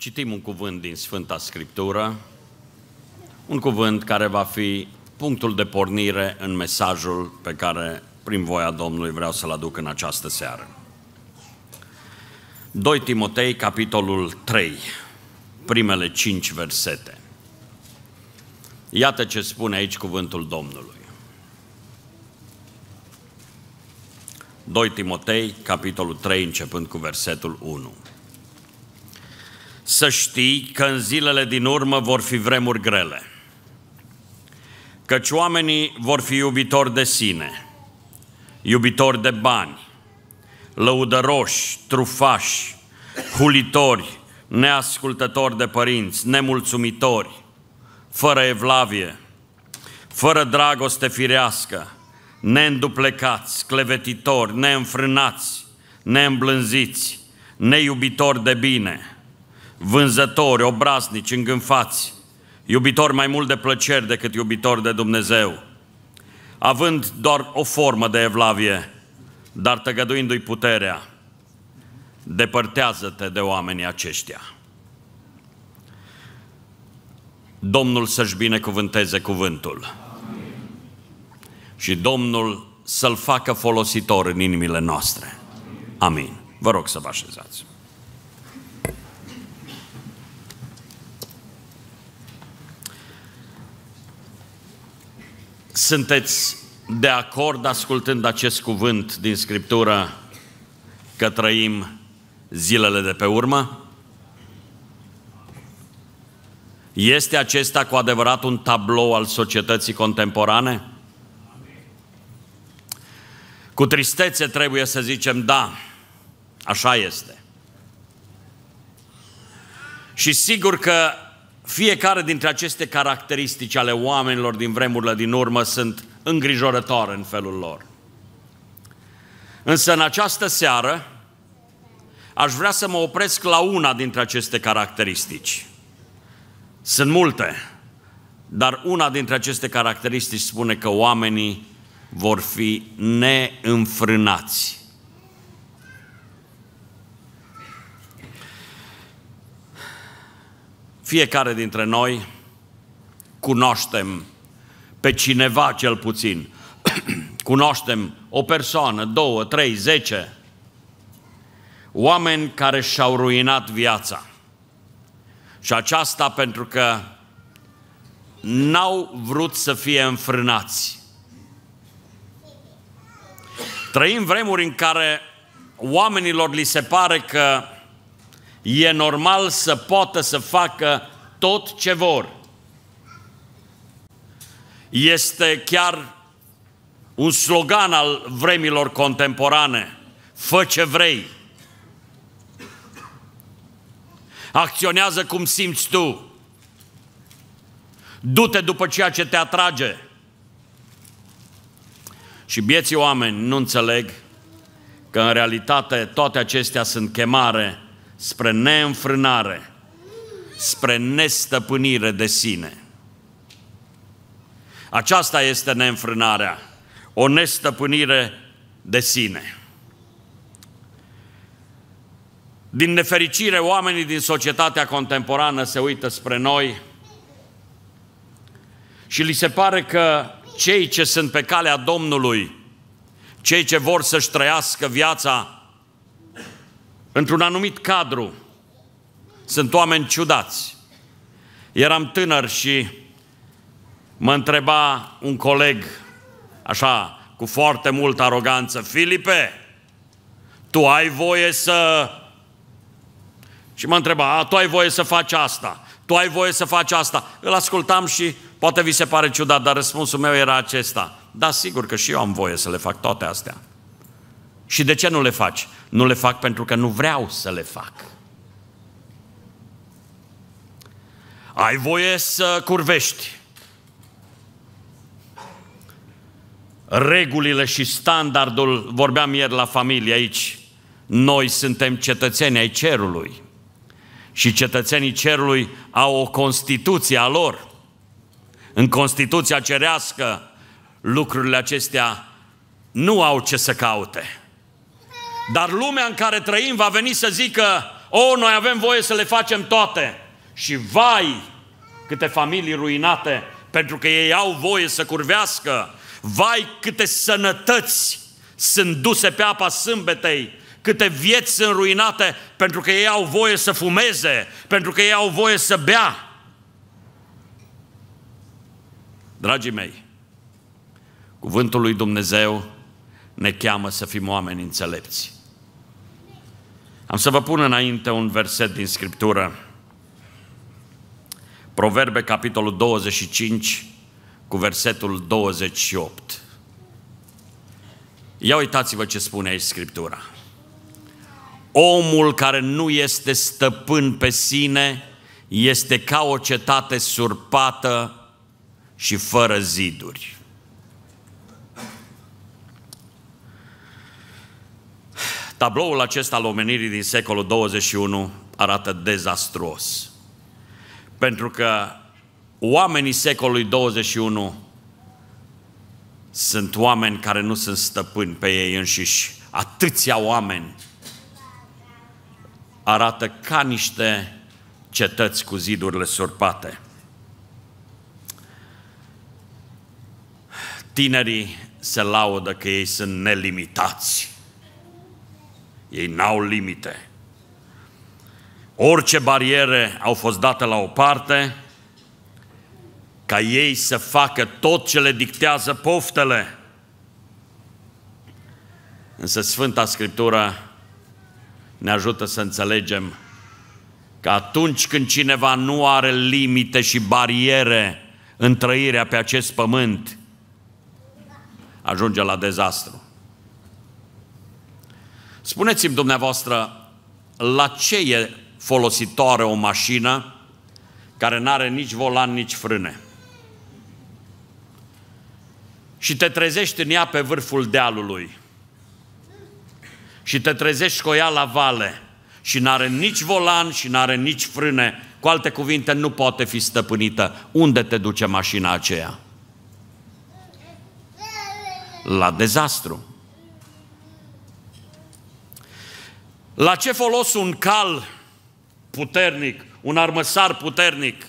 citim un cuvânt din Sfânta Scriptură, un cuvânt care va fi punctul de pornire în mesajul pe care, prin voia Domnului, vreau să-l aduc în această seară. 2 Timotei, capitolul 3, primele 5 versete. Iată ce spune aici cuvântul Domnului. 2 Timotei, capitolul 3, începând cu versetul 1 să știi că în zilele din urmă vor fi vremuri grele, căci oamenii vor fi iubitori de sine, iubitori de bani, lăudăroși, trufași, hulitori, neascultători de părinți, nemulțumitori, fără evlavie, fără dragoste firească, neînduplecați, clevetitori, neînfrânați, neîmblânziți, neiubitori de bine – vânzători, obraznici, îngânfați, iubitori mai mult de plăceri decât iubitori de Dumnezeu, având doar o formă de evlavie, dar tăgăduindu-i puterea, depărtează-te de oamenii aceștia. Domnul să-și binecuvânteze cuvântul. Amin. Și Domnul să-l facă folositor în inimile noastre. Amin. Vă rog să vă așezați. Sunteți de acord ascultând acest cuvânt din Scriptură că trăim zilele de pe urmă? Este acesta cu adevărat un tablou al societății contemporane? Cu tristețe trebuie să zicem da, așa este. Și sigur că fiecare dintre aceste caracteristici ale oamenilor din vremurile din urmă sunt îngrijorătoare în felul lor. Însă în această seară aș vrea să mă opresc la una dintre aceste caracteristici. Sunt multe, dar una dintre aceste caracteristici spune că oamenii vor fi neînfrânați. Fiecare dintre noi cunoaștem pe cineva cel puțin. cunoaștem o persoană, două, trei, zece oameni care și-au ruinat viața. Și aceasta pentru că n-au vrut să fie înfrânați. Trăim vremuri în care oamenilor li se pare că e normal să poată să facă tot ce vor. Este chiar un slogan al vremilor contemporane. Fă ce vrei. Acționează cum simți tu. Du-te după ceea ce te atrage. Și bieții oameni nu înțeleg că în realitate toate acestea sunt chemare spre neînfrânare, spre nestăpânire de sine. Aceasta este neînfrânarea, o nestăpânire de sine. Din nefericire, oamenii din societatea contemporană se uită spre noi și li se pare că cei ce sunt pe calea Domnului, cei ce vor să-și trăiască viața într-un anumit cadru. Sunt oameni ciudați. Eram tânăr și mă întreba un coleg, așa, cu foarte multă aroganță, Filipe, tu ai voie să... Și mă întreba, A, tu ai voie să faci asta, tu ai voie să faci asta. Îl ascultam și poate vi se pare ciudat, dar răspunsul meu era acesta. Da, sigur că și eu am voie să le fac toate astea. Și de ce nu le faci? Nu le fac pentru că nu vreau să le fac. Ai voie să curvești. Regulile și standardul, vorbeam ieri la familie aici, noi suntem cetățeni ai cerului. Și cetățenii cerului au o constituție a lor. În Constituția cerească lucrurile acestea nu au ce să caute. Dar lumea în care trăim va veni să zică, o, noi avem voie să le facem toate. Și vai, câte familii ruinate, pentru că ei au voie să curvească. Vai, câte sănătăți sunt duse pe apa sâmbetei, câte vieți sunt ruinate, pentru că ei au voie să fumeze, pentru că ei au voie să bea. Dragii mei, cuvântul lui Dumnezeu ne cheamă să fim oameni înțelepți. Am să vă pun înainte un verset din Scriptură. Proverbe, capitolul 25, cu versetul 28. Ia uitați-vă ce spune aici Scriptura. Omul care nu este stăpân pe sine este ca o cetate surpată și fără ziduri. Tabloul acesta al omenirii din secolul 21 arată dezastruos. Pentru că oamenii secolului 21 sunt oameni care nu sunt stăpâni pe ei înșiși. Atâția oameni arată ca niște cetăți cu zidurile surpate. Tinerii se laudă că ei sunt nelimitați. Ei n-au limite. Orice bariere au fost date la o parte ca ei să facă tot ce le dictează poftele. Însă Sfânta Scriptură ne ajută să înțelegem că atunci când cineva nu are limite și bariere în trăirea pe acest pământ, ajunge la dezastru. Spuneți-mi dumneavoastră, la ce e folositoare o mașină care nu are nici volan, nici frâne? Și te trezești în ea pe vârful dealului. Și te trezești cu ea la vale. Și nu are nici volan și nu are nici frâne. Cu alte cuvinte, nu poate fi stăpânită. Unde te duce mașina aceea? La dezastru. La ce folos un cal puternic, un armăsar puternic,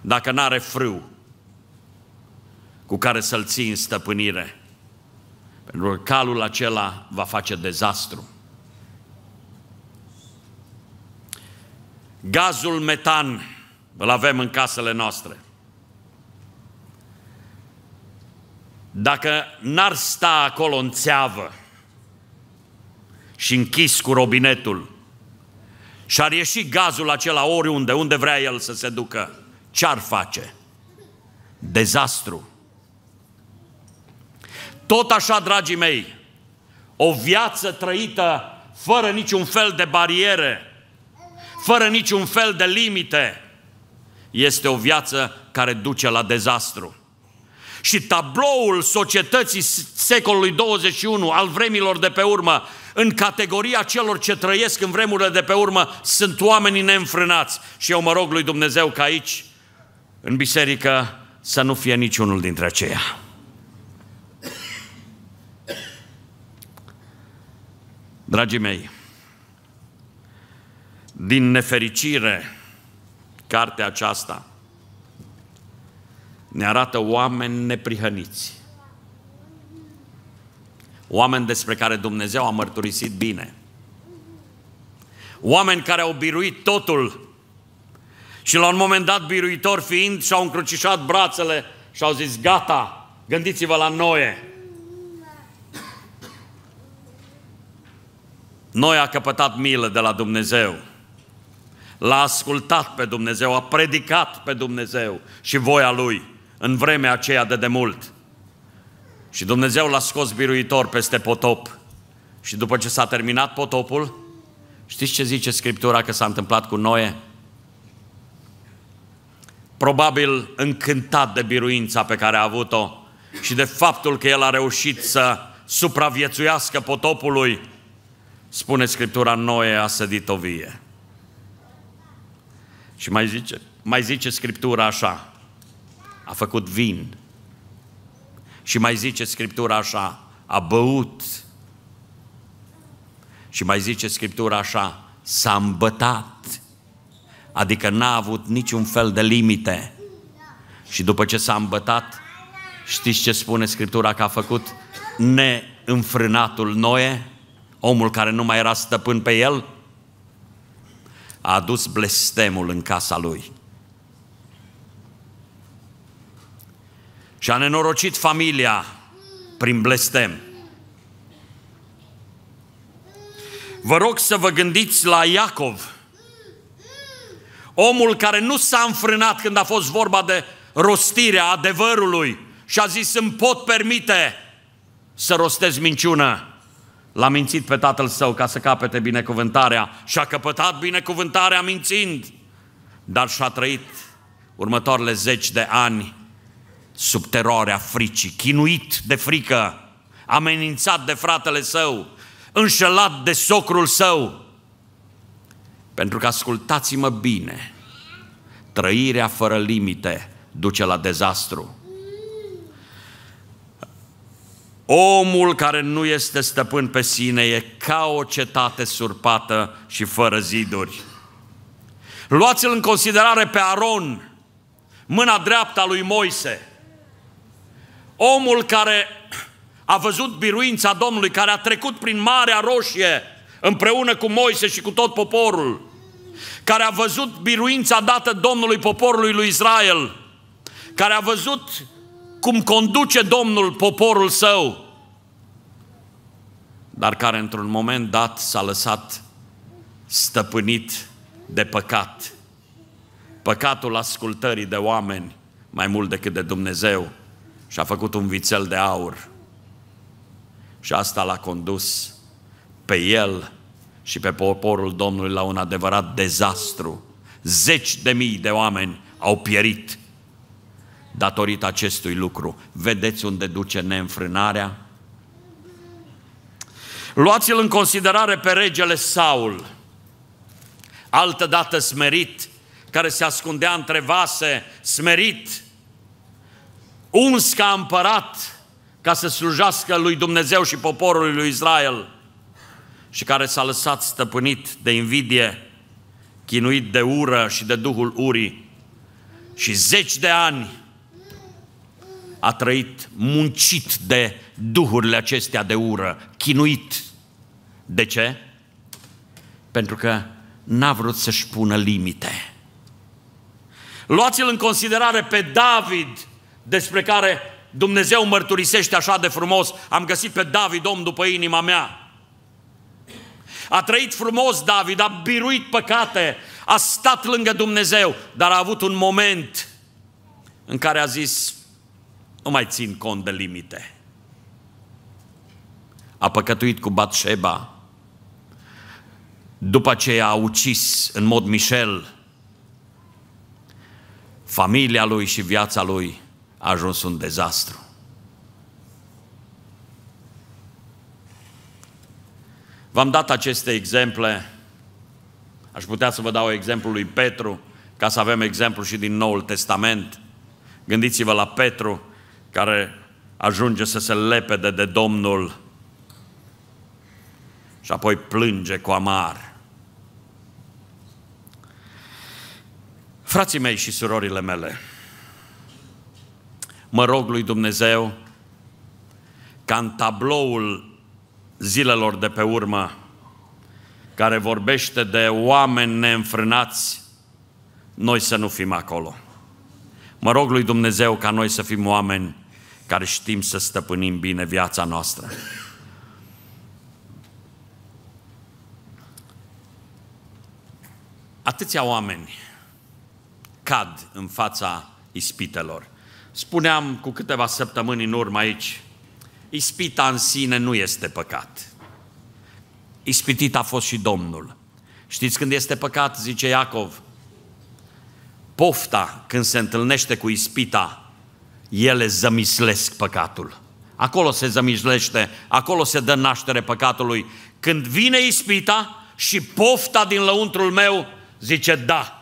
dacă n-are frâu cu care să-l ții în stăpânire? Pentru că calul acela va face dezastru. Gazul metan îl avem în casele noastre. Dacă n-ar sta acolo în țeavă, și închis cu robinetul. Și ar ieși gazul acela oriunde, unde vrea el să se ducă. Ce-ar face? Dezastru. Tot așa, dragii mei, o viață trăită fără niciun fel de bariere, fără niciun fel de limite, este o viață care duce la dezastru. Și tabloul societății secolului 21, al vremilor de pe urmă, în categoria celor ce trăiesc în vremurile de pe urmă, sunt oamenii neînfrânați. Și eu mă rog lui Dumnezeu că aici, în biserică, să nu fie niciunul dintre aceia. Dragii mei, din nefericire, cartea aceasta ne arată oameni neprihăniți Oameni despre care Dumnezeu a mărturisit bine. Oameni care au biruit totul și la un moment dat biruitor fiind și-au încrucișat brațele și au zis, gata, gândiți-vă la Noe. Noi a căpătat milă de la Dumnezeu. L-a ascultat pe Dumnezeu, a predicat pe Dumnezeu și voia Lui în vremea aceea de demult. Și Dumnezeu l-a scos biruitor peste potop. Și după ce s-a terminat potopul, știți ce zice Scriptura că s-a întâmplat cu Noe? Probabil încântat de biruința pe care a avut-o și de faptul că el a reușit să supraviețuiască potopului, spune Scriptura, Noe a sădit o vie. Și mai zice, mai zice Scriptura așa, a făcut vin și mai zice Scriptura așa, a băut. Și mai zice Scriptura așa, s-a îmbătat. Adică n-a avut niciun fel de limite. Și după ce s-a îmbătat, știți ce spune Scriptura că a făcut? Neînfrânatul Noe, omul care nu mai era stăpân pe el, a adus blestemul în casa lui. și a nenorocit familia prin blestem. Vă rog să vă gândiți la Iacov, omul care nu s-a înfrânat când a fost vorba de rostirea adevărului și a zis, îmi pot permite să rostez minciună. L-a mințit pe tatăl său ca să capete binecuvântarea și a căpătat binecuvântarea mințind, dar și-a trăit următoarele zeci de ani sub teroarea fricii, chinuit de frică, amenințat de fratele său, înșelat de socrul său. Pentru că ascultați-mă bine, trăirea fără limite duce la dezastru. Omul care nu este stăpân pe sine e ca o cetate surpată și fără ziduri. Luați-l în considerare pe Aron, mâna dreaptă lui Moise omul care a văzut biruința Domnului, care a trecut prin Marea Roșie împreună cu Moise și cu tot poporul, care a văzut biruința dată Domnului poporului lui Israel, care a văzut cum conduce Domnul poporul său, dar care într-un moment dat s-a lăsat stăpânit de păcat. Păcatul ascultării de oameni mai mult decât de Dumnezeu și a făcut un vițel de aur. Și asta l-a condus pe el și pe poporul Domnului la un adevărat dezastru. Zeci de mii de oameni au pierit datorită acestui lucru. Vedeți unde duce neînfrânarea? Luați-l în considerare pe regele Saul, altădată smerit, care se ascundea între vase, smerit, uns ca împărat ca să slujească lui Dumnezeu și poporului lui Israel și care s-a lăsat stăpânit de invidie, chinuit de ură și de duhul urii și zeci de ani a trăit muncit de duhurile acestea de ură, chinuit. De ce? Pentru că n-a vrut să-și pună limite. Luați-l în considerare pe David, despre care Dumnezeu mărturisește așa de frumos, am găsit pe David om după inima mea. A trăit frumos David, a biruit păcate, a stat lângă Dumnezeu, dar a avut un moment în care a zis, nu mai țin cont de limite. A păcătuit cu Batșeba, după ce a ucis în mod mișel familia lui și viața lui a ajuns un dezastru. V-am dat aceste exemple, aș putea să vă dau exemplul lui Petru, ca să avem exemplu și din Noul Testament. Gândiți-vă la Petru, care ajunge să se lepede de Domnul și apoi plânge cu amar. Frații mei și surorile mele, mă rog lui Dumnezeu ca în tabloul zilelor de pe urmă, care vorbește de oameni neînfrânați, noi să nu fim acolo. Mă rog lui Dumnezeu ca noi să fim oameni care știm să stăpânim bine viața noastră. Atâția oameni cad în fața ispitelor. Spuneam cu câteva săptămâni în urmă aici, ispita în sine nu este păcat. Ispitit a fost și Domnul. Știți când este păcat, zice Iacov? Pofta, când se întâlnește cu ispita, ele zămislesc păcatul. Acolo se zămislește, acolo se dă naștere păcatului. Când vine ispita și pofta din lăuntrul meu zice da,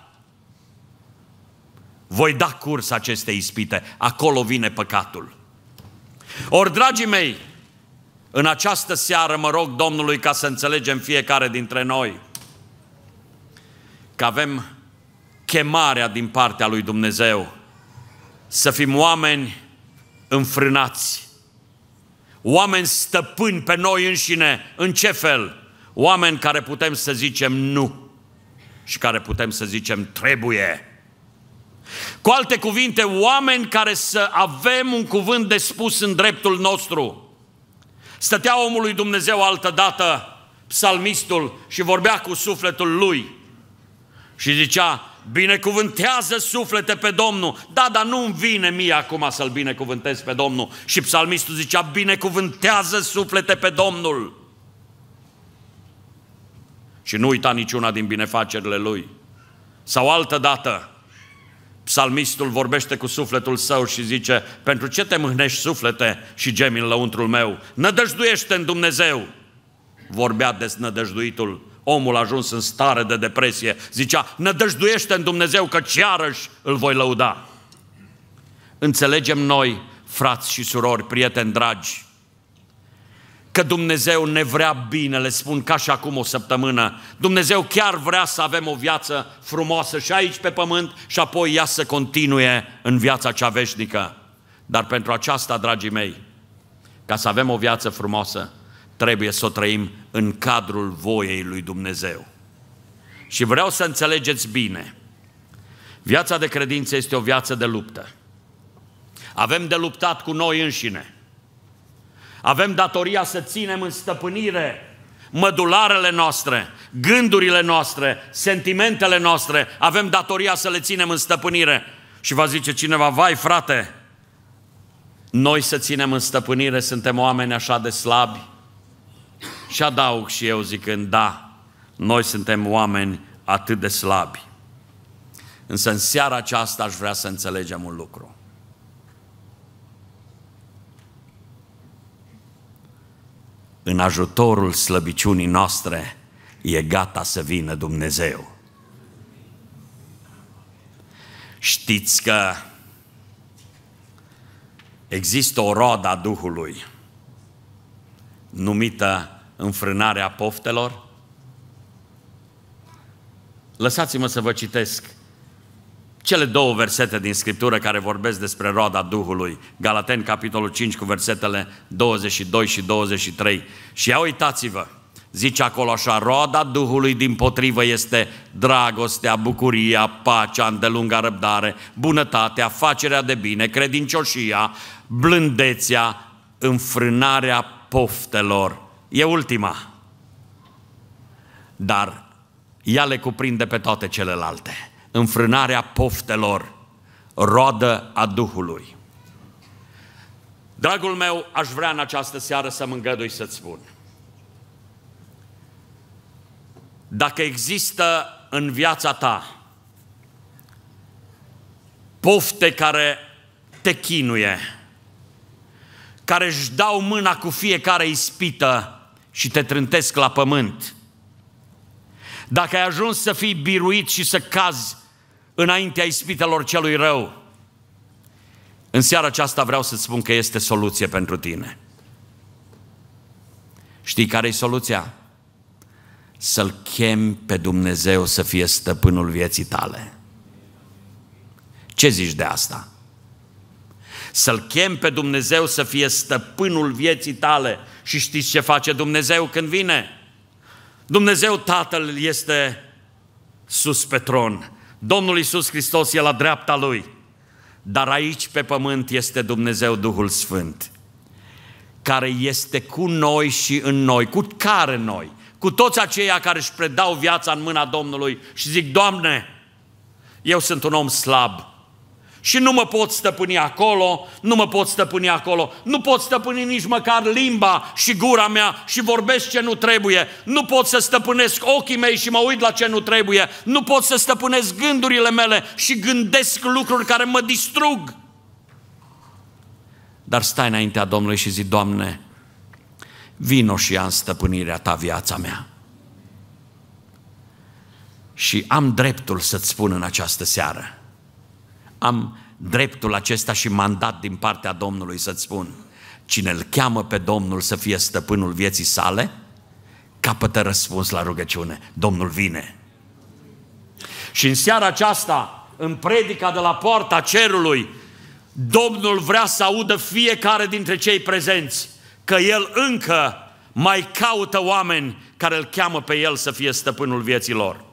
voi da curs acestei ispite. Acolo vine păcatul. Ori, dragii mei, în această seară mă rog Domnului ca să înțelegem fiecare dintre noi că avem chemarea din partea lui Dumnezeu să fim oameni înfrânați, oameni stăpâni pe noi înșine, în ce fel? Oameni care putem să zicem nu și care putem să zicem trebuie. Cu alte cuvinte, oameni care să avem un cuvânt de spus în dreptul nostru. Stătea omul lui Dumnezeu altă dată, psalmistul, și vorbea cu sufletul lui. Și zicea, binecuvântează suflete pe Domnul. Da, dar nu îmi vine mie acum să-L binecuvântez pe Domnul. Și psalmistul zicea, binecuvântează suflete pe Domnul. Și nu uita niciuna din binefacerile Lui. Sau altă dată, Psalmistul vorbește cu sufletul său și zice, pentru ce te mâhnești suflete și gemi în lăuntrul meu? Nădăjduiește în Dumnezeu! Vorbea desnădăjduitul, omul ajuns în stare de depresie, zicea, nădăjduiește în Dumnezeu că iarăși îl voi lăuda. Înțelegem noi, frați și surori, prieteni dragi, că Dumnezeu ne vrea bine, le spun ca și acum o săptămână. Dumnezeu chiar vrea să avem o viață frumoasă și aici pe pământ și apoi ea să continue în viața cea veșnică. Dar pentru aceasta, dragii mei, ca să avem o viață frumoasă, trebuie să o trăim în cadrul voiei lui Dumnezeu. Și vreau să înțelegeți bine, viața de credință este o viață de luptă. Avem de luptat cu noi înșine – avem datoria să ținem în stăpânire mădularele noastre, gândurile noastre, sentimentele noastre, avem datoria să le ținem în stăpânire. Și va zice cineva, vai frate, noi să ținem în stăpânire, suntem oameni așa de slabi. Și adaug și eu zicând, da, noi suntem oameni atât de slabi. Însă în seara aceasta aș vrea să înțelegem un lucru. în ajutorul slăbiciunii noastre e gata să vină Dumnezeu. Știți că există o roadă a Duhului numită înfrânarea poftelor? Lăsați-mă să vă citesc cele două versete din Scriptură care vorbesc despre roada Duhului, Galaten capitolul 5 cu versetele 22 și 23. Și ia uitați-vă, zice acolo așa, roada Duhului din potrivă este dragostea, bucuria, pacea, îndelunga răbdare, bunătatea, facerea de bine, credincioșia, blândețea, înfrânarea poftelor. E ultima. Dar ea le cuprinde pe toate celelalte înfrânarea poftelor, roadă a Duhului. Dragul meu, aș vrea în această seară să mă îngădui să-ți spun. Dacă există în viața ta pofte care te chinuie, care își dau mâna cu fiecare ispită și te trântesc la pământ, dacă ai ajuns să fii biruit și să cazi înaintea ispitelor celui rău. În seara aceasta vreau să-ți spun că este soluție pentru tine. Știi care e soluția? Să-L chem pe Dumnezeu să fie stăpânul vieții tale. Ce zici de asta? Să-L chem pe Dumnezeu să fie stăpânul vieții tale. Și știți ce face Dumnezeu când vine? Dumnezeu Tatăl este sus pe tron Domnul Iisus Hristos e la dreapta Lui, dar aici pe pământ este Dumnezeu Duhul Sfânt, care este cu noi și în noi, cu care noi, cu toți aceia care își predau viața în mâna Domnului și zic, Doamne, eu sunt un om slab, și nu mă pot stăpâni acolo, nu mă pot stăpâni acolo, nu pot stăpâni nici măcar limba și gura mea și vorbesc ce nu trebuie, nu pot să stăpânesc ochii mei și mă uit la ce nu trebuie, nu pot să stăpânesc gândurile mele și gândesc lucruri care mă distrug. Dar stai înaintea Domnului și zi, Doamne, vino și ia în stăpânirea Ta viața mea. Și am dreptul să-ți spun în această seară, am dreptul acesta și mandat din partea Domnului să-ți spun. Cine îl cheamă pe Domnul să fie stăpânul vieții sale, capătă răspuns la rugăciune. Domnul vine. Și în seara aceasta, în predica de la poarta cerului, Domnul vrea să audă fiecare dintre cei prezenți că El încă mai caută oameni care îl cheamă pe El să fie stăpânul vieții lor.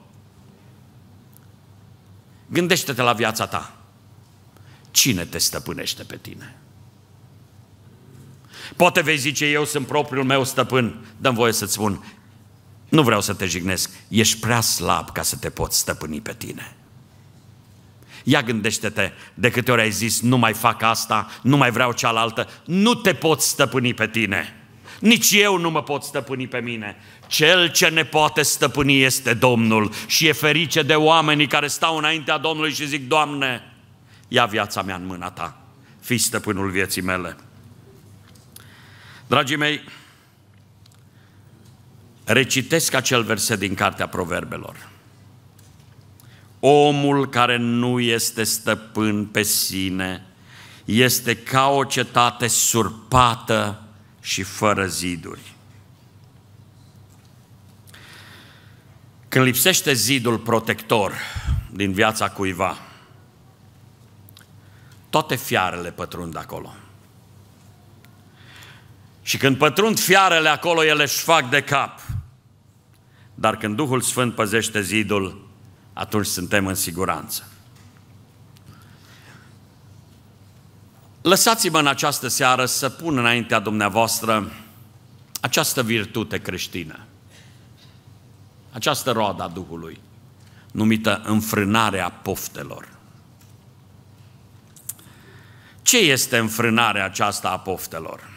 Gândește-te la viața ta cine te stăpânește pe tine? Poate vei zice, eu sunt propriul meu stăpân. Dăm voie să-ți spun, nu vreau să te jignesc, ești prea slab ca să te poți stăpâni pe tine. Ia gândește-te de câte ori ai zis, nu mai fac asta, nu mai vreau cealaltă, nu te poți stăpâni pe tine. Nici eu nu mă pot stăpâni pe mine. Cel ce ne poate stăpâni este Domnul și e ferice de oamenii care stau înaintea Domnului și zic, Doamne, ia viața mea în mâna ta, fii stăpânul vieții mele. Dragii mei, recitesc acel verset din Cartea Proverbelor. Omul care nu este stăpân pe sine este ca o cetate surpată și fără ziduri. Când lipsește zidul protector din viața cuiva, toate fiarele pătrund acolo. Și când pătrund fiarele acolo, ele își fac de cap. Dar când Duhul Sfânt păzește zidul, atunci suntem în siguranță. Lăsați-mă în această seară să pun înaintea dumneavoastră această virtute creștină, această a Duhului, numită înfrânarea poftelor. Ce este înfrânarea aceasta a poftelor?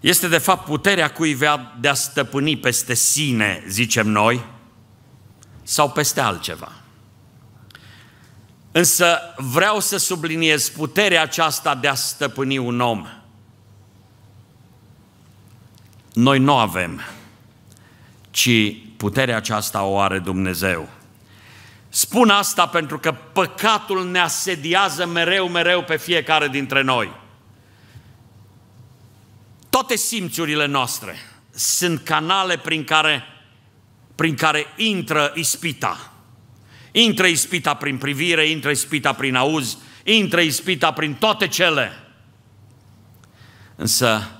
Este de fapt puterea cuiva de a stăpâni peste sine, zicem noi, sau peste altceva. Însă vreau să subliniez puterea aceasta de a stăpâni un om. Noi nu avem, ci puterea aceasta o are Dumnezeu. Spun asta pentru că păcatul ne asediază mereu, mereu pe fiecare dintre noi. Toate simțurile noastre sunt canale prin care, prin care intră ispita. Intră ispita prin privire, intră ispita prin auz, intră ispita prin toate cele. Însă,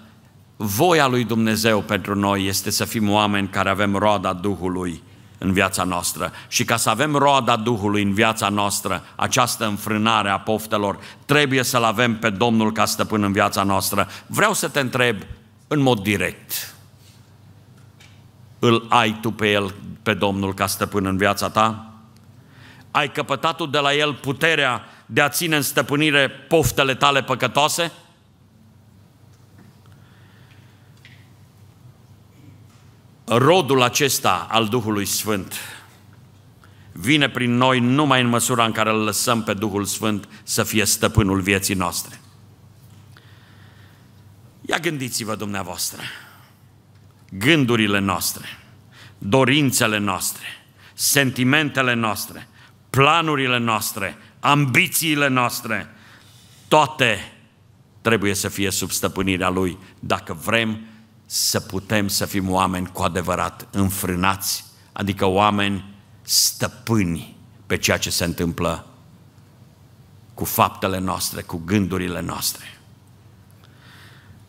voia lui Dumnezeu pentru noi este să fim oameni care avem roada Duhului în viața noastră și ca să avem roada Duhului în viața noastră, această înfrânare a poftelor, trebuie să-L avem pe Domnul ca stăpân în viața noastră. Vreau să te întreb în mod direct. Îl ai tu pe El, pe Domnul ca stăpân în viața ta? Ai căpătat tu de la El puterea de a ține în stăpânire poftele tale păcătoase? rodul acesta al Duhului Sfânt vine prin noi numai în măsura în care îl lăsăm pe Duhul Sfânt să fie stăpânul vieții noastre. Ia gândiți-vă dumneavoastră, gândurile noastre, dorințele noastre, sentimentele noastre, planurile noastre, ambițiile noastre, toate trebuie să fie sub stăpânirea Lui dacă vrem să putem să fim oameni cu adevărat înfrânați, adică oameni stăpâni pe ceea ce se întâmplă cu faptele noastre, cu gândurile noastre.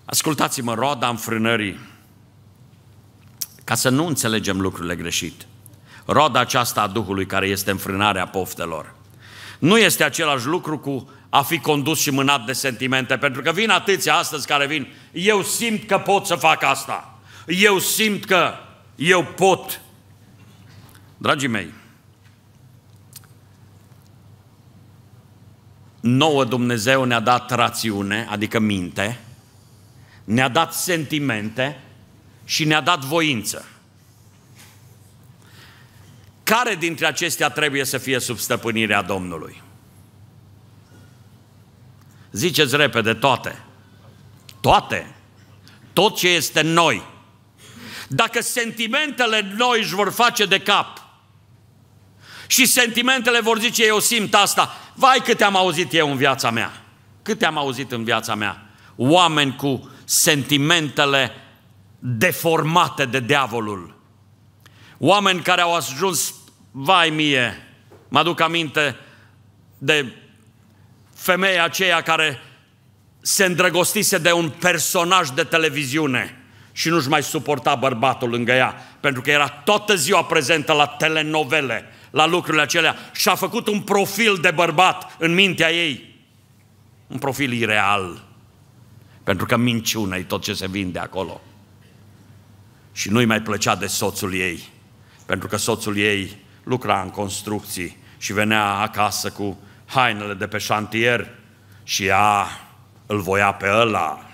Ascultați-mă, roda înfrânării, ca să nu înțelegem lucrurile greșit. roada aceasta a Duhului care este înfrânarea poftelor. Nu este același lucru cu a fi condus și mânat de sentimente, pentru că vin atâția astăzi care vin, eu simt că pot să fac asta, eu simt că eu pot. Dragii mei, nouă Dumnezeu ne-a dat rațiune, adică minte, ne-a dat sentimente și ne-a dat voință. Care dintre acestea trebuie să fie sub stăpânirea Domnului? Ziceți repede toate. Toate. Tot ce este noi. Dacă sentimentele noi își vor face de cap și sentimentele vor zice eu simt asta, vai câte am auzit eu în viața mea. Câte am auzit în viața mea. Oameni cu sentimentele deformate de diavolul. Oameni care au ajuns, vai mie, mă aduc aminte de femeia aceea care se îndrăgostise de un personaj de televiziune și nu-și mai suporta bărbatul lângă ea, pentru că era toată ziua prezentă la telenovele, la lucrurile acelea și a făcut un profil de bărbat în mintea ei. Un profil ireal. Pentru că minciunea e tot ce se vinde acolo. Și nu-i mai plăcea de soțul ei. Pentru că soțul ei lucra în construcții și venea acasă cu hainele de pe șantier și ea îl voia pe ăla.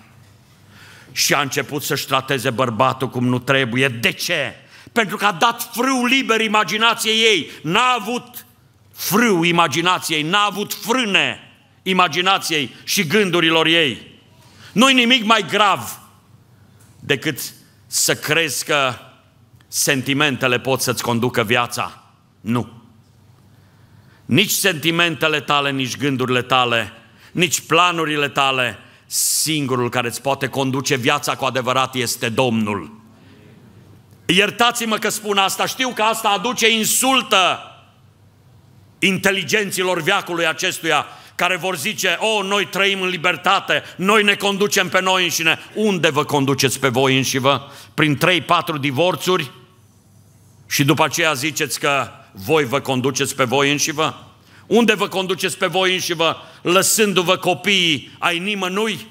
Și a început să-și trateze bărbatul cum nu trebuie. De ce? Pentru că a dat frâu liber imaginației ei. N-a avut frâu imaginației, n-a avut frâne imaginației și gândurilor ei. Nu-i nimic mai grav decât să crezi că sentimentele pot să-ți conducă viața. Nu nici sentimentele tale, nici gândurile tale, nici planurile tale. Singurul care îți poate conduce viața cu adevărat este Domnul. Iertați-mă că spun asta, știu că asta aduce insultă inteligenților viacului acestuia care vor zice, oh, noi trăim în libertate, noi ne conducem pe noi înșine. Unde vă conduceți pe voi înșivă? Prin 3-4 divorțuri? Și după aceea ziceți că voi vă conduceți pe voi înși vă? Unde vă conduceți pe voi înși vă, lăsându-vă copiii ai nimănui?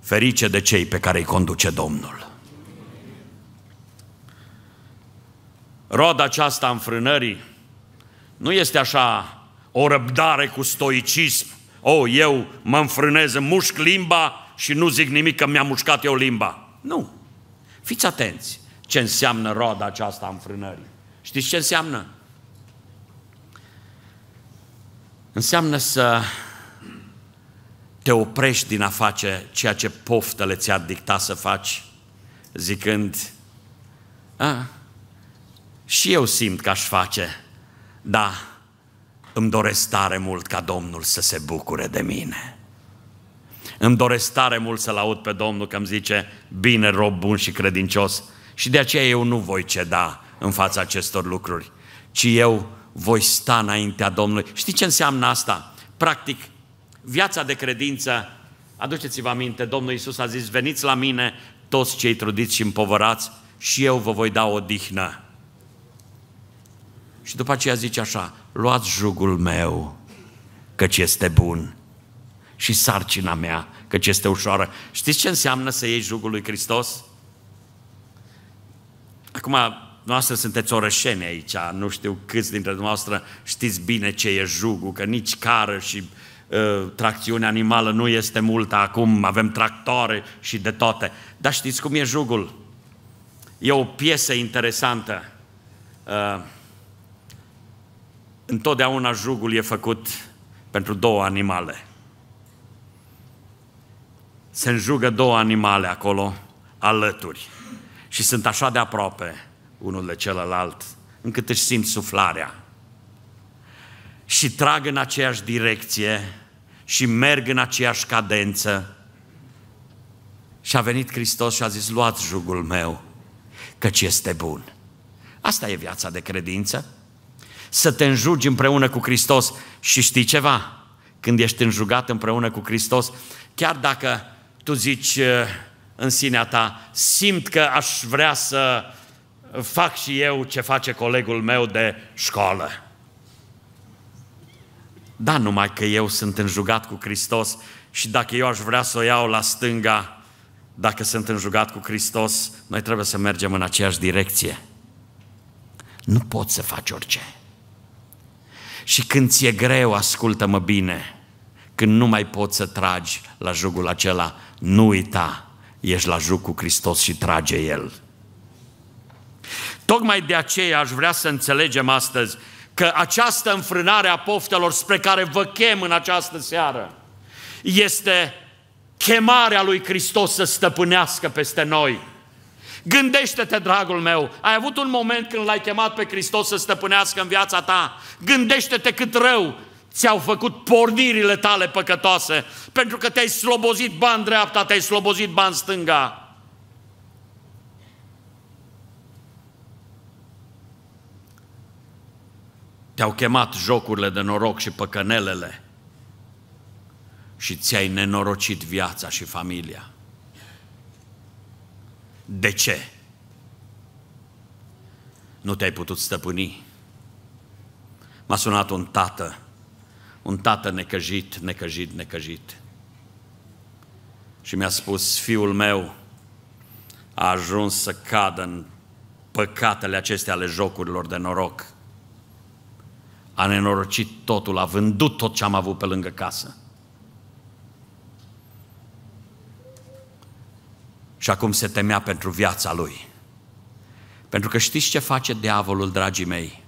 Ferice de cei pe care îi conduce Domnul. Roda aceasta înfrânării nu este așa o răbdare cu stoicism. O, oh, eu mă înfrânez, mușc limba și nu zic nimic că mi-a mușcat eu limba. Nu. Fiți atenți ce înseamnă roada aceasta a înfrânării. Știți ce înseamnă? Înseamnă să te oprești din a face ceea ce poftele ți a dictat să faci, zicând, a, și eu simt că aș face, dar îmi doresc tare mult ca Domnul să se bucure de mine. Îmi doresc tare mult să-L aud pe Domnul că îmi zice, bine, rob bun și credincios, și de aceea eu nu voi ceda în fața acestor lucruri, ci eu voi sta înaintea Domnului. Știi ce înseamnă asta? Practic, viața de credință, aduceți-vă aminte, Domnul Iisus a zis, veniți la mine toți cei trudiți și împovărați și eu vă voi da o dihnă. Și după aceea zice așa, luați jugul meu, căci este bun, și sarcina mea, căci este ușoară. Știți ce înseamnă să iei jugul lui Hristos? Acum, noastră sunteți orășeni aici, nu știu câți dintre dumneavoastră știți bine ce e jugul, că nici cară și uh, tracțiune animală nu este multă acum, avem tractoare și de toate. Dar știți cum e jugul? E o piesă interesantă. Uh, întotdeauna jugul e făcut pentru două animale. Se înjugă două animale acolo, alături și sunt așa de aproape unul de celălalt, încât își simt suflarea. Și trag în aceeași direcție și merg în aceeași cadență. Și a venit Hristos și a zis, luați jugul meu, căci este bun. Asta e viața de credință. Să te înjugi împreună cu Hristos și știi ceva? Când ești înjugat împreună cu Hristos, chiar dacă tu zici, în sinea ta, simt că aș vrea să fac și eu ce face colegul meu de școală. Da, numai că eu sunt înjugat cu Hristos și dacă eu aș vrea să o iau la stânga, dacă sunt înjugat cu Hristos, noi trebuie să mergem în aceeași direcție. Nu poți să faci orice. Și când ți-e greu, ascultă-mă bine. Când nu mai poți să tragi la jugul acela, nu uita ești la juc cu Hristos și trage El. Tocmai de aceea aș vrea să înțelegem astăzi că această înfrânare a poftelor spre care vă chem în această seară este chemarea lui Hristos să stăpânească peste noi. Gândește-te, dragul meu, ai avut un moment când l-ai chemat pe Hristos să stăpânească în viața ta. Gândește-te cât rău ți-au făcut pornirile tale păcătoase, pentru că te-ai slobozit bani dreapta, te-ai slobozit bani stânga. Te-au chemat jocurile de noroc și păcănelele și ți-ai nenorocit viața și familia. De ce? Nu te-ai putut stăpâni. M-a sunat un tată un tată necăjit, necăjit, necăjit. Și mi-a spus, fiul meu a ajuns să cadă în păcatele acestea ale jocurilor de noroc. A nenorocit totul, a vândut tot ce am avut pe lângă casă. Și acum se temea pentru viața lui. Pentru că știți ce face diavolul, dragii mei?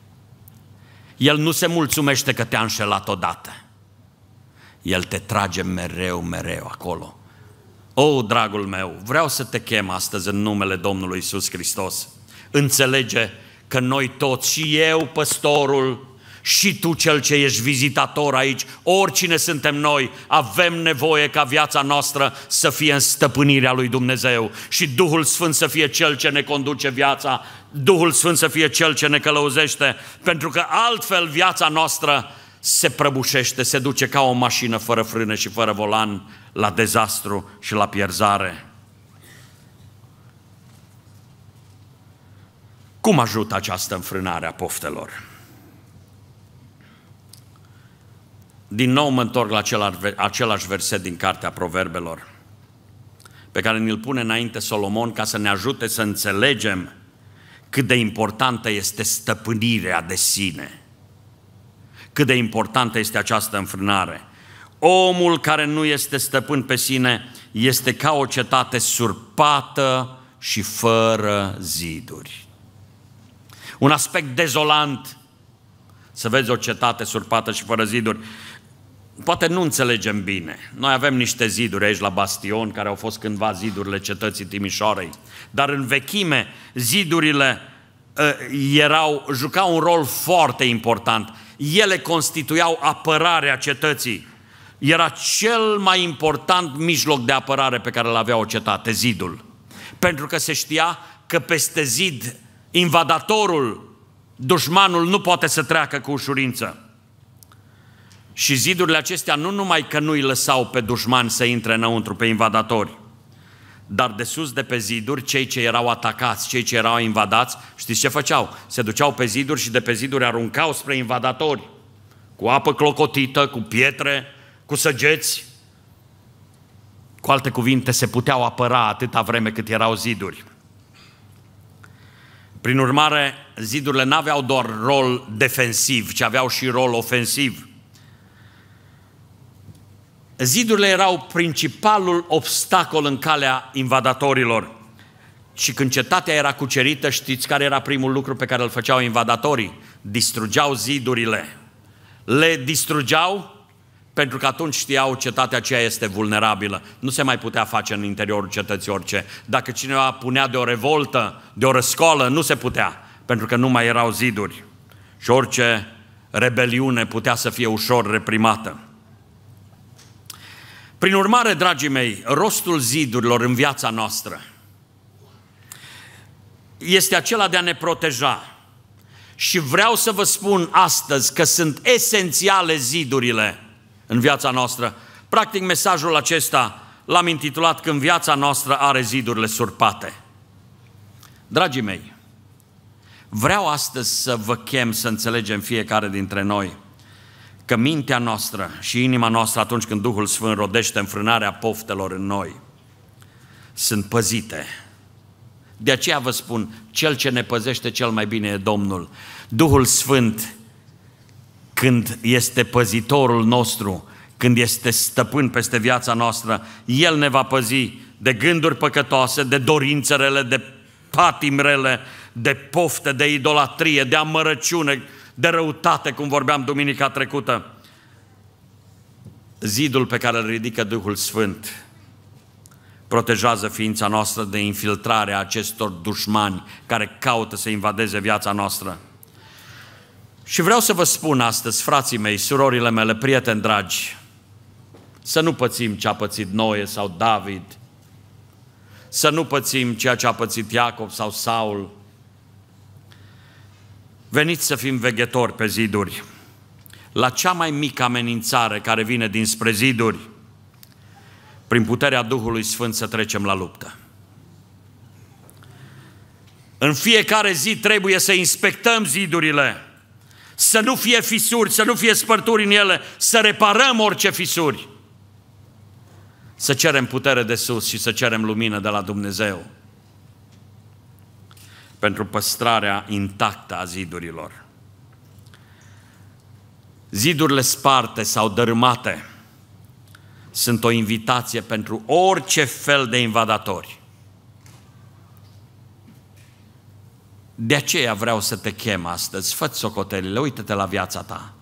El nu se mulțumește că te-a înșelat odată. El te trage mereu, mereu acolo. O, oh, dragul meu, vreau să te chem astăzi în numele Domnului Isus Hristos. Înțelege că noi toți, și eu, păstorul, și tu cel ce ești vizitator aici, oricine suntem noi, avem nevoie ca viața noastră să fie în stăpânirea lui Dumnezeu și Duhul Sfânt să fie cel ce ne conduce viața, Duhul Sfânt să fie cel ce ne călăuzește, pentru că altfel viața noastră se prăbușește, se duce ca o mașină fără frâne și fără volan la dezastru și la pierzare. Cum ajută această înfrânare a poftelor? Din nou mă întorc la același verset din Cartea Proverbelor, pe care ni-l pune înainte Solomon ca să ne ajute să înțelegem cât de importantă este stăpânirea de sine, cât de importantă este această înfrânare. Omul care nu este stăpân pe sine este ca o cetate surpată și fără ziduri. Un aspect dezolant să vezi o cetate surpată și fără ziduri poate nu înțelegem bine. Noi avem niște ziduri aici la Bastion, care au fost cândva zidurile cetății Timișoarei, dar în vechime zidurile uh, erau, jucau un rol foarte important. Ele constituiau apărarea cetății. Era cel mai important mijloc de apărare pe care îl avea o cetate, zidul. Pentru că se știa că peste zid invadatorul, dușmanul nu poate să treacă cu ușurință. Și zidurile acestea nu numai că nu îi lăsau pe dușmani să intre înăuntru, pe invadatori, dar de sus de pe ziduri, cei ce erau atacați, cei ce erau invadați, știți ce făceau? Se duceau pe ziduri și de pe ziduri aruncau spre invadatori, cu apă clocotită, cu pietre, cu săgeți. Cu alte cuvinte, se puteau apăra atâta vreme cât erau ziduri. Prin urmare, zidurile n-aveau doar rol defensiv, ci aveau și rol ofensiv. Zidurile erau principalul obstacol în calea invadatorilor. Și când cetatea era cucerită, știți care era primul lucru pe care îl făceau invadatorii? Distrugeau zidurile. Le distrugeau pentru că atunci știau cetatea aceea este vulnerabilă. Nu se mai putea face în interiorul cetății orice. Dacă cineva punea de o revoltă, de o răscoală, nu se putea, pentru că nu mai erau ziduri. Și orice rebeliune putea să fie ușor reprimată. Prin urmare, dragii mei, rostul zidurilor în viața noastră este acela de a ne proteja. Și vreau să vă spun astăzi că sunt esențiale zidurile în viața noastră. Practic, mesajul acesta l-am intitulat Când viața noastră are zidurile surpate. Dragii mei, vreau astăzi să vă chem să înțelegem fiecare dintre noi – că mintea noastră și inima noastră atunci când Duhul Sfânt rodește înfrânarea poftelor în noi, sunt păzite. De aceea vă spun, cel ce ne păzește cel mai bine e Domnul. Duhul Sfânt, când este păzitorul nostru, când este stăpân peste viața noastră, El ne va păzi de gânduri păcătoase, de dorințele, de patimrele, de pofte, de idolatrie, de amărăciune, de răutate, cum vorbeam duminica trecută. Zidul pe care îl ridică Duhul Sfânt protejează ființa noastră de infiltrarea acestor dușmani care caută să invadeze viața noastră. Și vreau să vă spun astăzi, frații mei, surorile mele, prieteni dragi, să nu pățim ce a pățit Noe sau David, să nu pățim ceea ce a pățit Iacob sau Saul, Veniți să fim veghetori pe ziduri. La cea mai mică amenințare care vine dinspre ziduri, prin puterea Duhului Sfânt să trecem la luptă. În fiecare zi trebuie să inspectăm zidurile, să nu fie fisuri, să nu fie spărturi în ele, să reparăm orice fisuri. Să cerem putere de sus și să cerem lumină de la Dumnezeu pentru păstrarea intactă a zidurilor. Zidurile sparte sau dărâmate sunt o invitație pentru orice fel de invadatori. De aceea vreau să te chem astăzi, fă socotelile, uită-te la viața ta.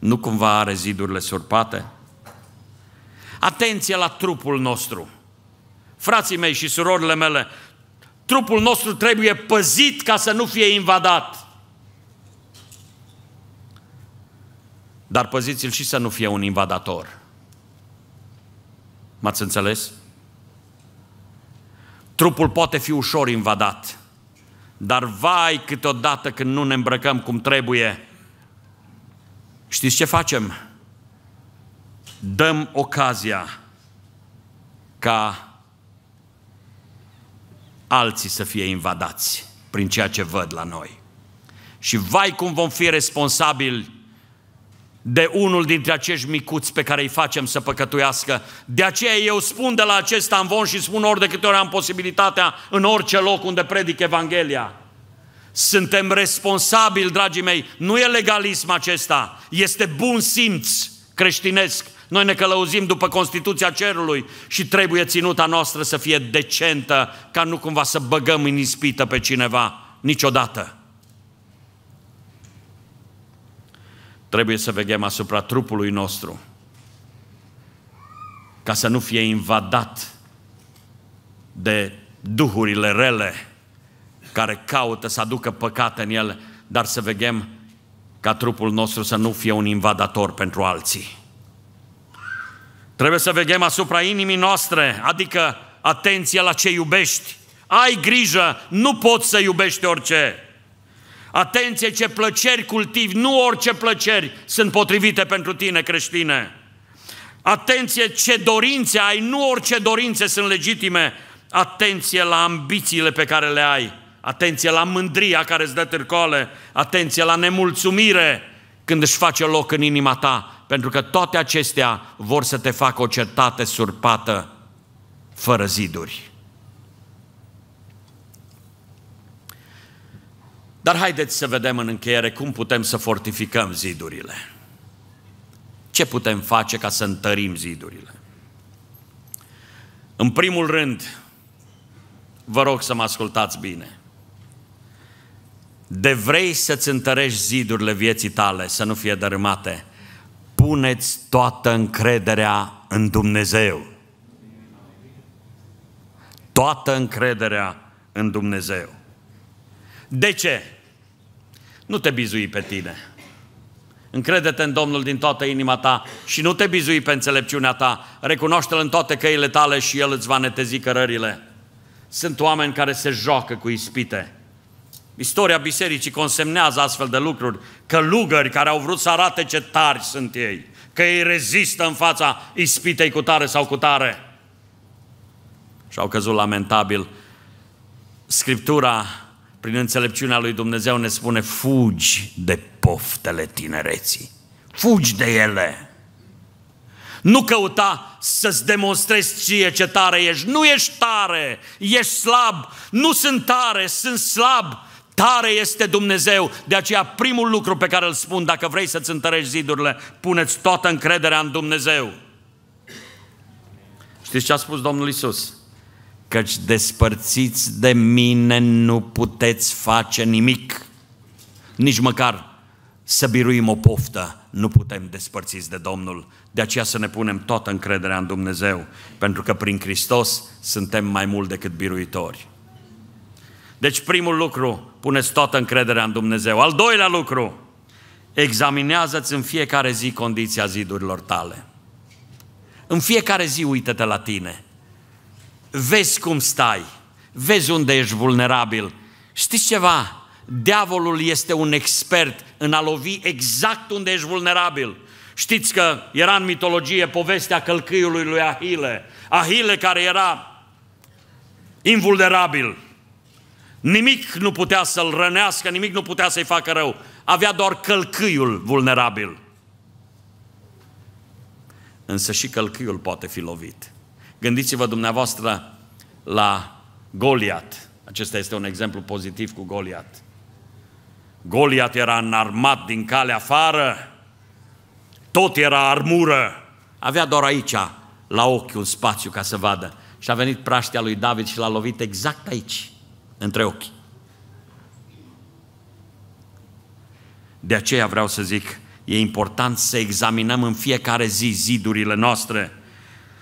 Nu cumva are zidurile surpate? Atenție la trupul nostru! Frații mei și surorile mele, Trupul nostru trebuie păzit ca să nu fie invadat. Dar păziți-l și să nu fie un invadator. M-ați înțeles? Trupul poate fi ușor invadat, dar vai câteodată când nu ne îmbrăcăm cum trebuie, știți ce facem? Dăm ocazia ca alții să fie invadați prin ceea ce văd la noi. Și vai cum vom fi responsabili de unul dintre acești micuți pe care îi facem să păcătuiască. De aceea eu spun de la acest amvon și spun ori de câte ori am posibilitatea în orice loc unde predic Evanghelia. Suntem responsabili, dragii mei, nu e legalism acesta, este bun simț creștinesc noi ne călăuzim după Constituția Cerului și trebuie ținuta noastră să fie decentă, ca nu cumva să băgăm în ispită pe cineva niciodată. Trebuie să veghem asupra trupului nostru, ca să nu fie invadat de duhurile rele care caută să aducă păcat în el, dar să veghem ca trupul nostru să nu fie un invadator pentru alții. Trebuie să veghem asupra inimii noastre, adică atenția la ce iubești. Ai grijă, nu poți să iubești orice. Atenție ce plăceri cultivi, nu orice plăceri sunt potrivite pentru tine, creștine. Atenție ce dorințe ai, nu orice dorințe sunt legitime. Atenție la ambițiile pe care le ai. Atenție la mândria care îți dă târcoale. Atenție la nemulțumire când își face loc în inima ta pentru că toate acestea vor să te facă o cetate surpată, fără ziduri. Dar haideți să vedem în încheiere cum putem să fortificăm zidurile. Ce putem face ca să întărim zidurile? În primul rând, vă rog să mă ascultați bine. De vrei să-ți întărești zidurile vieții tale, să nu fie dărâmate, puneți toată încrederea în Dumnezeu. Toată încrederea în Dumnezeu. De ce? Nu te bizui pe tine. Încrede-te în Domnul din toată inima ta și nu te bizui pe înțelepciunea ta. Recunoaște-L în toate căile tale și El îți va netezi cărările. Sunt oameni care se joacă cu ispite Istoria bisericii consemnează astfel de lucruri, călugări care au vrut să arate ce tari sunt ei, că ei rezistă în fața ispitei cu tare sau cu tare. Și au căzut lamentabil. Scriptura, prin înțelepciunea lui Dumnezeu, ne spune fugi de poftele tinereții. Fugi de ele. Nu căuta să-ți demonstrezi ție ce tare ești. Nu ești tare, ești slab. Nu sunt tare, sunt slab Tare este Dumnezeu, de aceea primul lucru pe care îl spun, dacă vrei să-ți întărești zidurile, puneți toată încrederea în Dumnezeu. Știți ce a spus Domnul Isus? Căci despărțiți de mine nu puteți face nimic. Nici măcar să biruim o poftă, nu putem despărțiți de Domnul. De aceea să ne punem toată încrederea în Dumnezeu, pentru că prin Hristos suntem mai mult decât biruitori. Deci primul lucru, puneți toată încrederea în Dumnezeu. Al doilea lucru, examinează-ți în fiecare zi condiția zidurilor tale. În fiecare zi uită-te la tine. Vezi cum stai, vezi unde ești vulnerabil. Știți ceva? Diavolul este un expert în a lovi exact unde ești vulnerabil. Știți că era în mitologie povestea călcâiului lui Ahile. Ahile care era invulnerabil, Nimic nu putea să-l rănească, nimic nu putea să-i facă rău. Avea doar călcâiul vulnerabil. Însă și călcâiul poate fi lovit. Gândiți-vă dumneavoastră la Goliat. Acesta este un exemplu pozitiv cu Goliat. Goliat era înarmat din cale afară, tot era armură. Avea doar aici, la ochi, un spațiu ca să vadă. Și a venit praștea lui David și l-a lovit exact aici între ochi. De aceea vreau să zic, e important să examinăm în fiecare zi zidurile noastre,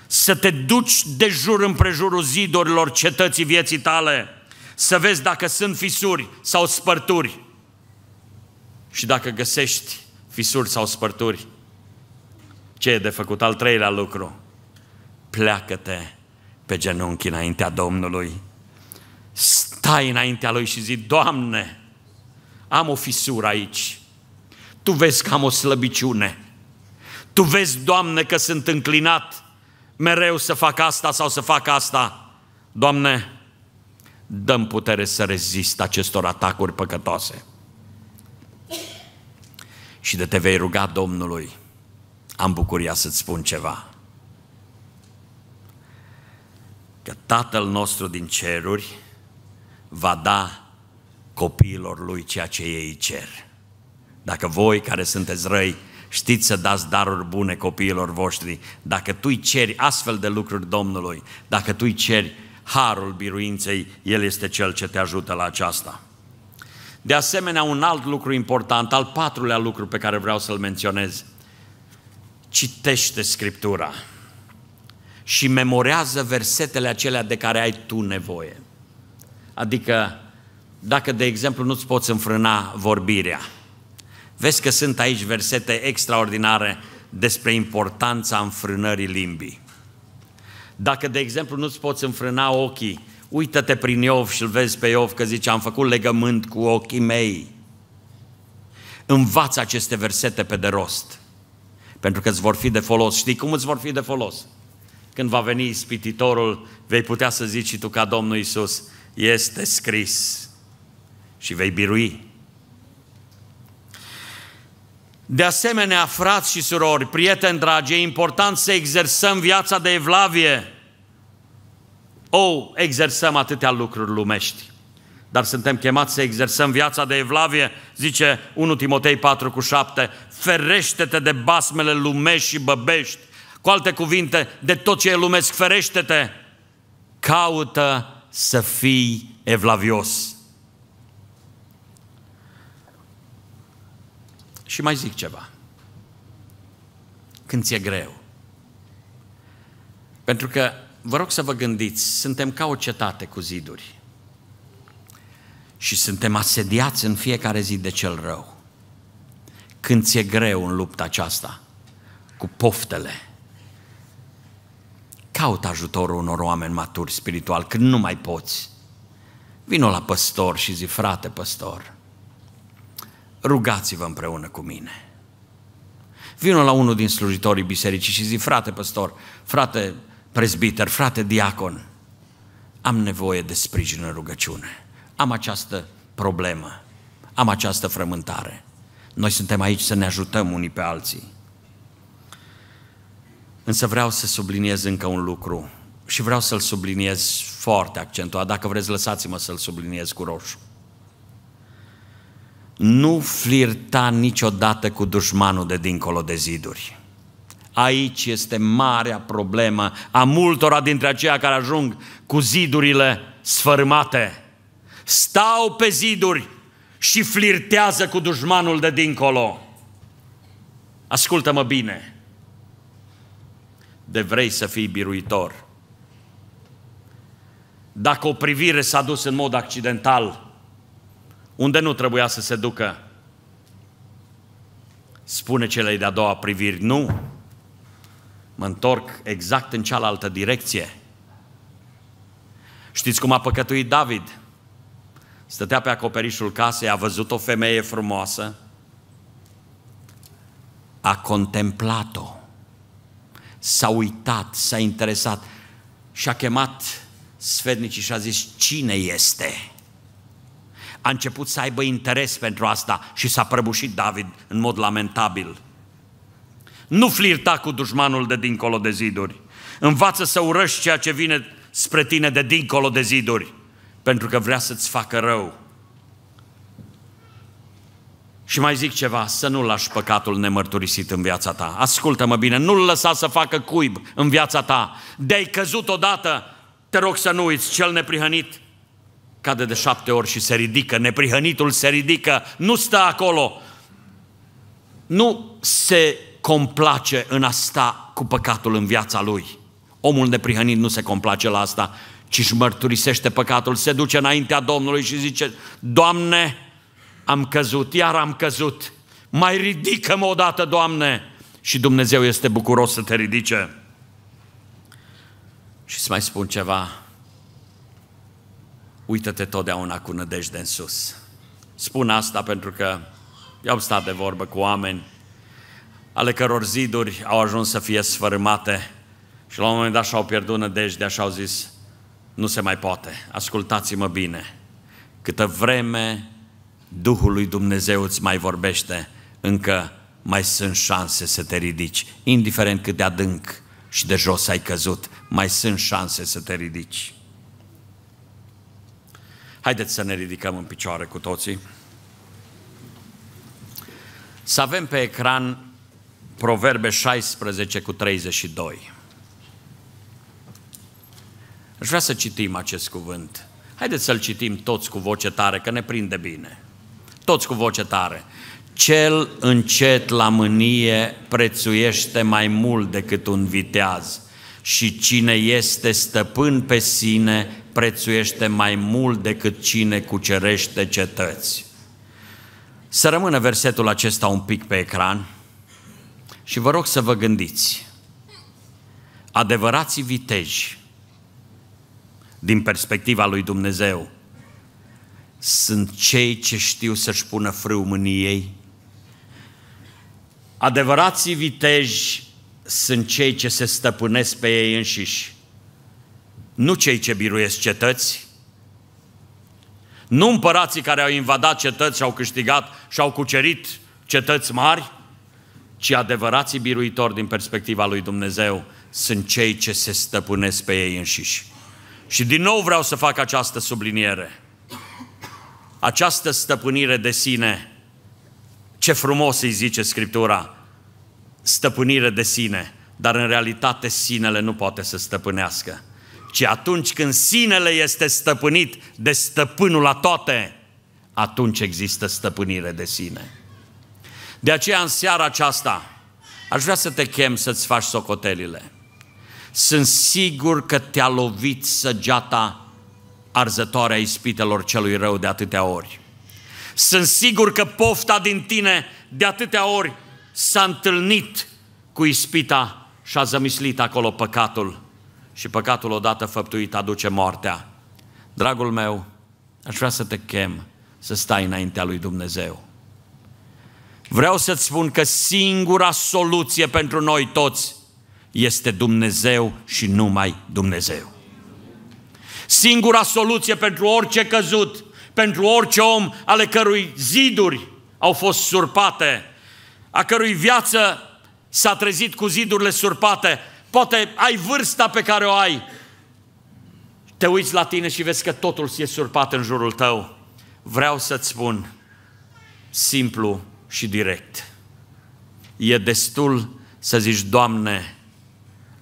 să te duci de jur împrejurul zidurilor cetății vieții tale, să vezi dacă sunt fisuri sau spărturi. Și dacă găsești fisuri sau spărturi, ce e de făcut? Al treilea lucru, pleacă-te pe genunchi înaintea Domnului stai înaintea Lui și zici, Doamne, am o fisură aici, Tu vezi că am o slăbiciune, Tu vezi, Doamne, că sunt înclinat mereu să fac asta sau să fac asta. Doamne, dăm putere să rezist acestor atacuri păcătoase. Și de te vei ruga Domnului, am bucuria să-ți spun ceva. Că Tatăl nostru din ceruri, va da copiilor lui ceea ce ei cer. Dacă voi care sunteți răi știți să dați daruri bune copiilor voștri, dacă tu îi ceri astfel de lucruri Domnului, dacă tu îi ceri harul biruinței, El este Cel ce te ajută la aceasta. De asemenea, un alt lucru important, al patrulea lucru pe care vreau să-l menționez, citește Scriptura și memorează versetele acelea de care ai tu nevoie. Adică, dacă, de exemplu, nu-ți poți înfrâna vorbirea, vezi că sunt aici versete extraordinare despre importanța înfrânării limbii. Dacă, de exemplu, nu-ți poți înfrâna ochii, uită-te prin Iov și-l vezi pe Iov că zice, am făcut legământ cu ochii mei. Învață aceste versete pe de rost, pentru că îți vor fi de folos. Știi cum îți vor fi de folos? Când va veni ispititorul, vei putea să zici și tu ca Domnul Isus, este scris și vei birui. De asemenea, frați și surori, prieteni dragi, e important să exersăm viața de evlavie. O, exersăm atâtea lucruri lumești, dar suntem chemați să exersăm viața de evlavie, zice 1 Timotei 4 cu 7, ferește-te de basmele lumești și băbești, cu alte cuvinte, de tot ce e lumesc, ferește-te, caută să fii evlavios. Și mai zic ceva. Când ți-e greu. Pentru că, vă rog să vă gândiți, suntem ca o cetate cu ziduri. Și suntem asediați în fiecare zi de cel rău. Când ți-e greu în lupta aceasta, cu poftele, Caut ajutorul unor oameni maturi spiritual când nu mai poți. Vino la păstor și zi, frate păstor, rugați-vă împreună cu mine. Vino la unul din slujitorii bisericii și zi, frate păstor, frate prezbiter, frate diacon, am nevoie de sprijin în rugăciune. Am această problemă, am această frământare. Noi suntem aici să ne ajutăm unii pe alții. Însă vreau să subliniez încă un lucru și vreau să-l subliniez foarte accentuat. Dacă vreți, lăsați-mă să-l subliniez cu roșu. Nu flirta niciodată cu dușmanul de dincolo de ziduri. Aici este marea problemă a multora dintre aceia care ajung cu zidurile sfărâmate. Stau pe ziduri și flirtează cu dușmanul de dincolo. Ascultă-mă bine de vrei să fii biruitor. Dacă o privire s-a dus în mod accidental, unde nu trebuia să se ducă, spune celei de-a doua priviri, nu, mă întorc exact în cealaltă direcție. Știți cum a păcătuit David? Stătea pe acoperișul casei, a văzut o femeie frumoasă, a contemplat-o s-a uitat, s-a interesat și a chemat sfetnicii și a zis, cine este? A început să aibă interes pentru asta și s-a prăbușit David în mod lamentabil. Nu flirta cu dușmanul de dincolo de ziduri. Învață să urăști ceea ce vine spre tine de dincolo de ziduri, pentru că vrea să-ți facă rău. Și mai zic ceva, să nu lași păcatul nemărturisit în viața ta. Ascultă-mă bine, nu-l lăsa să facă cuib în viața ta. De-ai căzut odată, te rog să nu uiți, cel neprihănit cade de șapte ori și se ridică, neprihănitul se ridică, nu stă acolo. Nu se complace în asta cu păcatul în viața lui. Omul neprihănit nu se complace la asta, ci își mărturisește păcatul, se duce înaintea Domnului și zice, Doamne, am căzut, iar am căzut. Mai ridică-mă odată, Doamne! Și Dumnezeu este bucuros să te ridice. Și să mai spun ceva. Uită-te totdeauna cu nădejde în sus. Spun asta pentru că eu am stat de vorbă cu oameni ale căror ziduri au ajuns să fie sfărâmate și la un moment dat și-au pierdut nădejdea și au zis, nu se mai poate, ascultați-mă bine, câtă vreme Duhul lui Dumnezeu îți mai vorbește, încă mai sunt șanse să te ridici, indiferent cât de adânc și de jos ai căzut, mai sunt șanse să te ridici. Haideți să ne ridicăm în picioare cu toții. Să avem pe ecran Proverbe 16 cu 32. Aș vrea să citim acest cuvânt. Haideți să-l citim toți cu voce tare, că ne prinde bine toți cu voce tare. Cel încet la mânie prețuiește mai mult decât un viteaz și cine este stăpân pe sine prețuiește mai mult decât cine cucerește cetăți. Să rămână versetul acesta un pic pe ecran și vă rog să vă gândiți. Adevărații viteji, din perspectiva lui Dumnezeu, sunt cei ce știu să-și pună frâu mâniei. Adevărații viteji sunt cei ce se stăpânesc pe ei înșiși, nu cei ce biruiesc cetăți, nu împărații care au invadat cetăți și au câștigat și au cucerit cetăți mari, ci adevărații biruitori din perspectiva lui Dumnezeu sunt cei ce se stăpânesc pe ei înșiși. Și din nou vreau să fac această subliniere – această stăpânire de sine. Ce frumos îi zice Scriptura, stăpânire de sine, dar în realitate sinele nu poate să stăpânească, ci atunci când sinele este stăpânit de stăpânul la toate, atunci există stăpânire de sine. De aceea în seara aceasta aș vrea să te chem să-ți faci socotelile. Sunt sigur că te-a lovit săgeata arzătoare a ispitelor celui rău de atâtea ori. Sunt sigur că pofta din tine de atâtea ori s-a întâlnit cu ispita și a zămislit acolo păcatul. Și păcatul odată făptuit aduce moartea. Dragul meu, aș vrea să te chem să stai înaintea lui Dumnezeu. Vreau să-ți spun că singura soluție pentru noi toți este Dumnezeu și numai Dumnezeu. Singura soluție pentru orice căzut, pentru orice om ale cărui ziduri au fost surpate, a cărui viață s-a trezit cu zidurile surpate, poate ai vârsta pe care o ai, te uiți la tine și vezi că totul ți-e surpat în jurul tău. Vreau să-ți spun simplu și direct. E destul să zici, Doamne,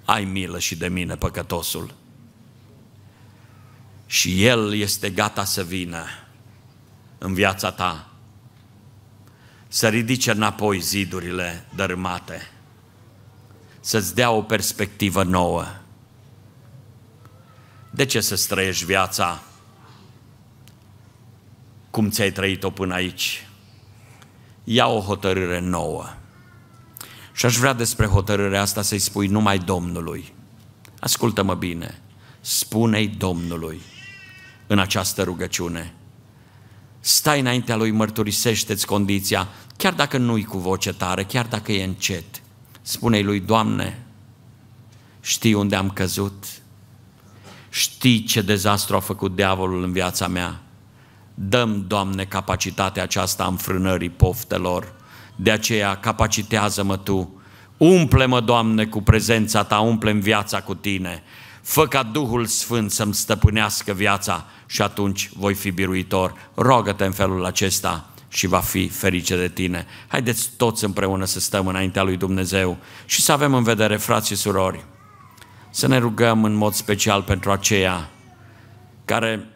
ai milă și de mine, păcătosul și El este gata să vină în viața ta, să ridice înapoi zidurile dărâmate, să-ți dea o perspectivă nouă. De ce să străiești viața cum ți-ai trăit-o până aici? Ia o hotărâre nouă. Și aș vrea despre hotărârea asta să-i spui numai Domnului. Ascultă-mă bine, spune-i Domnului în această rugăciune. Stai înaintea Lui, mărturisește-ți condiția, chiar dacă nu-i cu voce tare, chiar dacă e încet. Spune-i Lui, Doamne, știi unde am căzut, știi ce dezastru a făcut diavolul în viața mea. Dăm, Doamne, capacitatea aceasta a înfrânării poftelor, de aceea capacitează-mă Tu, umple-mă, Doamne, cu prezența Ta, umple-mi viața cu Tine, fă ca Duhul Sfânt să-mi stăpânească viața și atunci voi fi biruitor. Rogă-te în felul acesta și va fi ferice de tine. Haideți toți împreună să stăm înaintea lui Dumnezeu și să avem în vedere, frații și surori, să ne rugăm în mod special pentru aceia care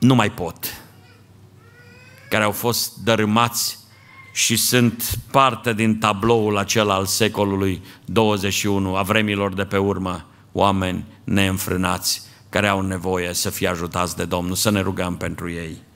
nu mai pot, care au fost dărâmați și sunt parte din tabloul acela al secolului 21, a vremilor de pe urmă, oameni neînfrânați care au nevoie să fie ajutați de Domnul, să ne rugăm pentru ei.